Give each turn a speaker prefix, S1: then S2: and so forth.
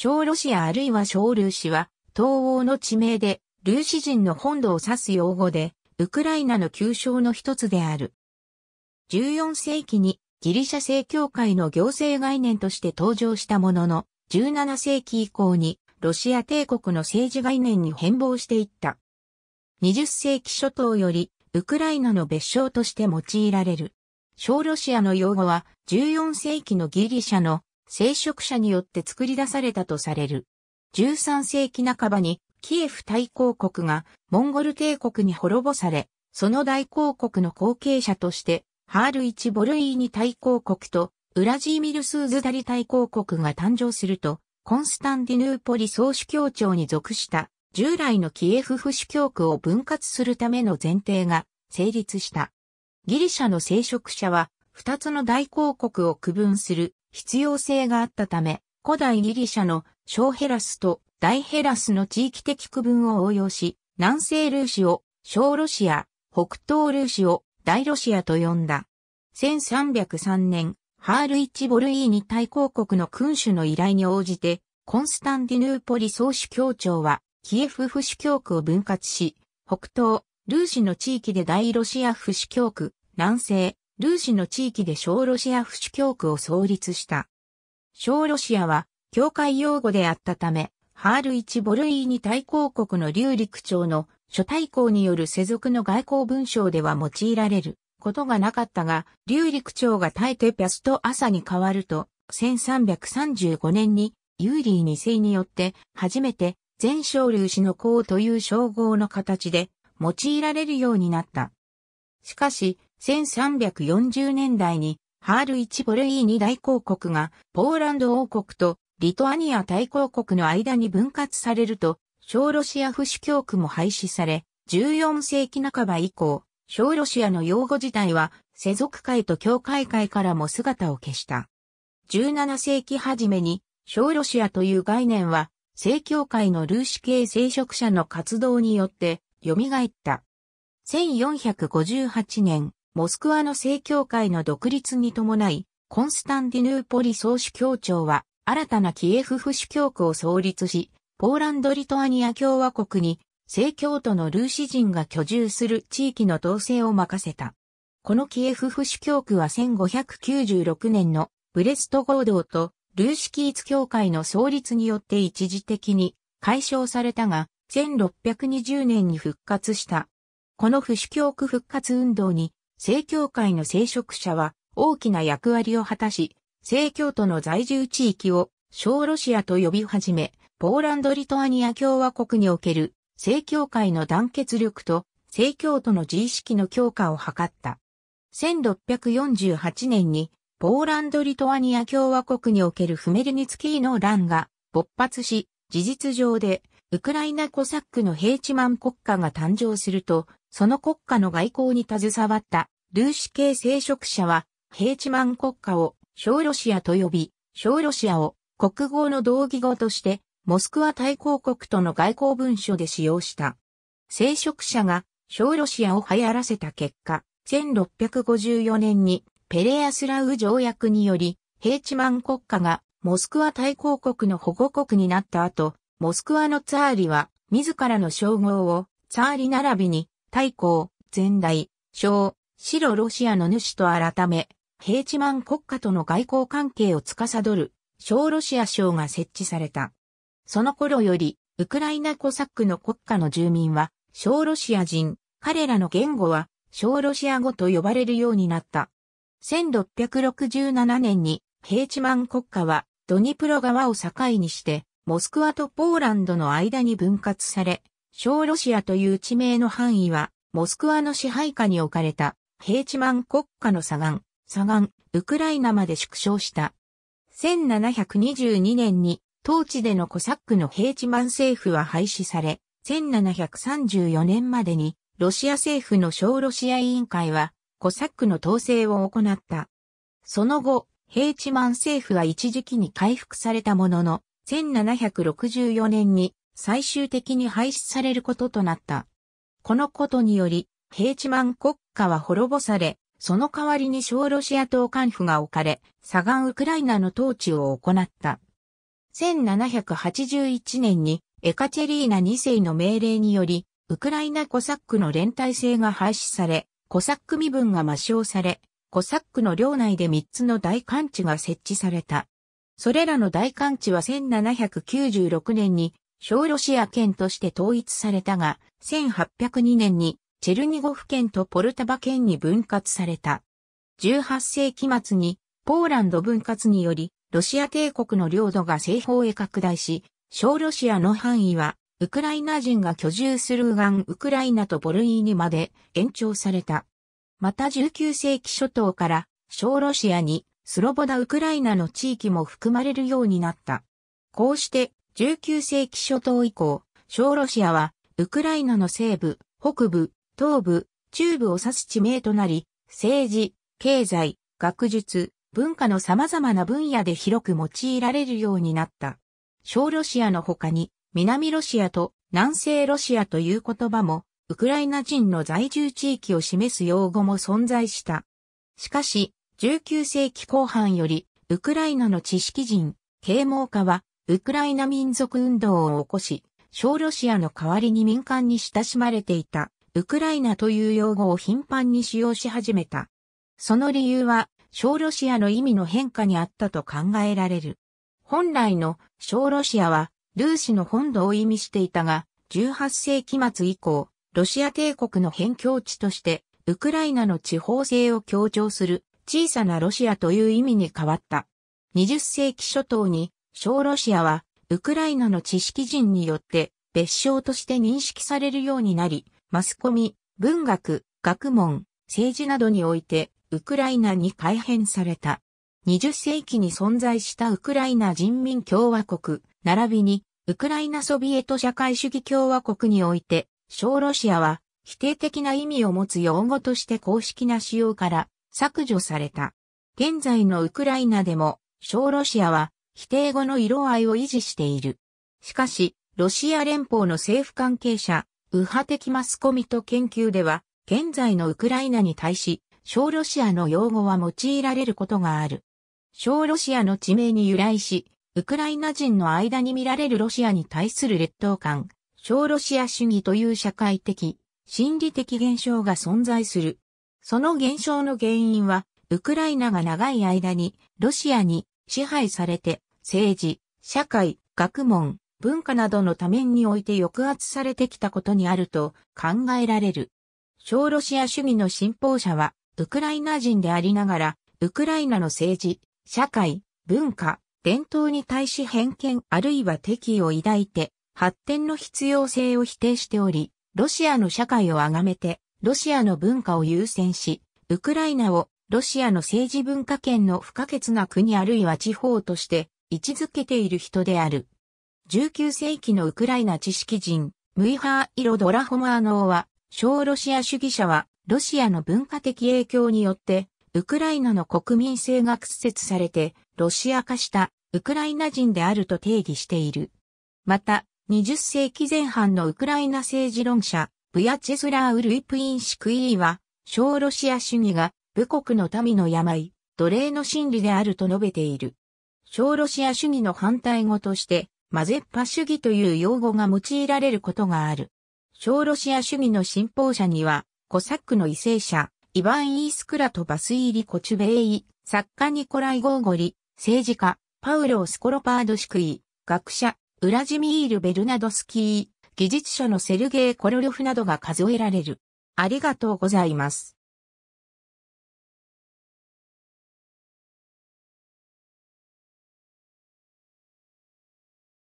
S1: 小ロシアあるいは小ルーシは、東欧の地名で、ルーシ人の本土を指す用語で、ウクライナの旧称の一つである。14世紀にギリシャ正教会の行政概念として登場したものの、17世紀以降にロシア帝国の政治概念に変貌していった。20世紀初頭よりウクライナの別称として用いられる。小ロシアの用語は14世紀のギリシャの聖職者によって作り出されたとされる。13世紀半ばにキエフ大公国がモンゴル帝国に滅ぼされ、その大公国の後継者として、ハールイチ・ボルイーニ大公国とウラジーミルスーズダリ大公国が誕生すると、コンスタンディヌーポリ総主教庁に属した従来のキエフ府主教区を分割するための前提が成立した。ギリシャの聖職者は二つの大公国を区分する必要性があったため、古代ギリシャの小ヘラスと大ヘラスの地域的区分を応用し、南西ルーシを小ロシア、北東ルーシを大ロシアと呼んだ。1303年、ハール・イッチ・ボルイーニ大公国の君主の依頼に応じて、コンスタンディヌーポリ総主教庁は、キエフ府主教区を分割し、北東、ルーシの地域で大ロシア府主教区、南西、ルーシの地域で小ロシア府主教区を創立した。小ロシアは、教会用語であったため、ハールチ・ボルイーニ大公国の劉陸長の諸大公による世俗の外交文章では用いられることがなかったが、劉陸長が大テピャスト朝に変わると、1335年にユーリー2世によって初めて全小流氏の公という称号の形で用いられるようになった。しかし、1340年代にハールイチボルイーニ大公国がポーランド王国とリトアニア大公国の間に分割されると、小ロシア不主教区も廃止され、14世紀半ば以降、小ロシアの用語自体は世俗界と教会界からも姿を消した。17世紀初めに小ロシアという概念は、正教会のルーシ系聖職者の活動によって蘇った。1458年、モスクワの正教会の独立に伴い、コンスタンディヌーポリ総主教庁は、新たなキエフ府主教区を創立し、ポーランド・リトアニア共和国に、正教徒のルーシ人が居住する地域の統制を任せた。このキエフ府主教区は1596年のブレスト合同とルーシキーツ教会の創立によって一時的に解消されたが、1620年に復活した。この府主教区復活運動に正教会の聖職者は大きな役割を果たし、正教徒の在住地域を小ロシアと呼び始め、ポーランド・リトアニア共和国における正教会の団結力と正教徒の自意識の強化を図った。1648年にポーランド・リトアニア共和国におけるフメルニツキーの乱が勃発し、事実上でウクライナコサックのヘイチマン国家が誕生すると、その国家の外交に携わったルーシ系聖職者は、ヘイチマン国家を小ロシアと呼び、小ロシアを国語の同義語として、モスクワ大公国との外交文書で使用した。聖職者が小ロシアを流行らせた結果、1654年にペレアスラウ条約により、ヘイチマン国家がモスクワ大公国の保護国になった後、モスクワのツァーリは、自らの称号を、ツァーリ並びに、大公、前代、小、白ロシアの主と改め、ヘイチマン国家との外交関係を司る、小ロシア省が設置された。その頃より、ウクライナコサックの国家の住民は、小ロシア人、彼らの言語は、小ロシア語と呼ばれるようになった。1667年に、ヘイチマン国家は、ドニプロ川を境にして、モスクワとポーランドの間に分割され、小ロシアという地名の範囲は、モスクワの支配下に置かれた、ヘイチマン国家の左岸、左岸、ウクライナまで縮小した。1722年に、当地でのコサックのヘイチマン政府は廃止され、1734年までに、ロシア政府の小ロシア委員会は、コサックの統制を行った。その後、ヘイチマン政府は一時期に回復されたものの、1764年に最終的に廃止されることとなった。このことにより、ヘイチマン国家は滅ぼされ、その代わりに小ロシア党官府が置かれ、左岸ウクライナの統治を行った。1781年にエカチェリーナ2世の命令により、ウクライナコサックの連帯制が廃止され、コサック身分が抹消され、コサックの領内で3つの大官地が設置された。それらの大艦地は1796年に小ロシア県として統一されたが、1802年にチェルニゴフ県とポルタバ県に分割された。18世紀末にポーランド分割により、ロシア帝国の領土が西方へ拡大し、小ロシアの範囲は、ウクライナ人が居住するウガンウクライナとボルイーニまで延長された。また19世紀初頭から小ロシアにスロボダ・ウクライナの地域も含まれるようになった。こうして19世紀初頭以降、小ロシアはウクライナの西部、北部、東部、中部を指す地名となり、政治、経済、学術、文化の様々な分野で広く用いられるようになった。小ロシアの他に、南ロシアと南西ロシアという言葉も、ウクライナ人の在住地域を示す用語も存在した。しかし、19世紀後半より、ウクライナの知識人、啓蒙家は、ウクライナ民族運動を起こし、小ロシアの代わりに民間に親しまれていた、ウクライナという用語を頻繁に使用し始めた。その理由は、小ロシアの意味の変化にあったと考えられる。本来の小ロシアは、ルーシの本土を意味していたが、18世紀末以降、ロシア帝国の辺境地として、ウクライナの地方性を強調する小さなロシアという意味に変わった。20世紀初頭に、小ロシアは、ウクライナの知識人によって別称として認識されるようになり、マスコミ、文学、学問、政治などにおいて、ウクライナに改変された。20世紀に存在したウクライナ人民共和国、並びに、ウクライナソビエト社会主義共和国において、小ロシアは、否定的な意味を持つ用語として公式な使用から、削除された。現在のウクライナでも、小ロシアは否定語の色合いを維持している。しかし、ロシア連邦の政府関係者、右派的マスコミと研究では、現在のウクライナに対し、小ロシアの用語は用いられることがある。小ロシアの地名に由来し、ウクライナ人の間に見られるロシアに対する劣等感、小ロシア主義という社会的、心理的現象が存在する。その減少の原因は、ウクライナが長い間にロシアに支配されて政治、社会、学問、文化などの多面において抑圧されてきたことにあると考えられる。小ロシア主義の信奉者はウクライナ人でありながら、ウクライナの政治、社会、文化、伝統に対し偏見あるいは敵意を抱いて発展の必要性を否定しており、ロシアの社会を崇めてロシアの文化を優先し、ウクライナをロシアの政治文化圏の不可欠な国あるいは地方として位置づけている人である。19世紀のウクライナ知識人、ムイハー・イロ・ドラホマーノーは、小ロシア主義者は、ロシアの文化的影響によって、ウクライナの国民性が屈折されて、ロシア化したウクライナ人であると定義している。また、20世紀前半のウクライナ政治論者、ウヤチェスラー・ウルイプインシクイーは、小ロシア主義が武国の民の病、奴隷の心理であると述べている。小ロシア主義の反対語として、マゼッパ主義という用語が用いられることがある。小ロシア主義の信奉者には、コサックの為政者、イヴァン・イースクラとバスイーリ・コチュベイ、作家ニコライ・ゴーゴリ、政治家、パウロ・スコロパード・シクイ、学者、ウラジミール・ベルナドスキー、技術者のセルゲイ・コロリョフなどが数えられる。ありがとうございます。